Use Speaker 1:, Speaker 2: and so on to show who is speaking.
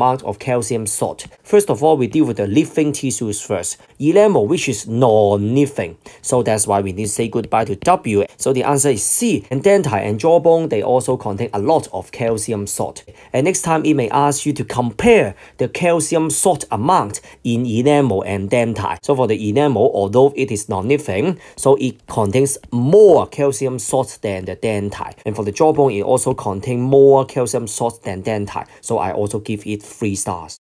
Speaker 1: amount of calcium salt. First of all, we deal with the living tissues first. Enamel, which is non-living. So that's why we need to say goodbye to W. So the answer is C. And dentine and jawbone, they also contain a lot of calcium salt. And next time, it may ask you to compare the calcium salt amount in enamel and dentine. So for the enamel, although it is non-living, so it contains more calcium salt than the dentine. And for the jawbone, it also contains more calcium salt than dentine. So I also give it three stars.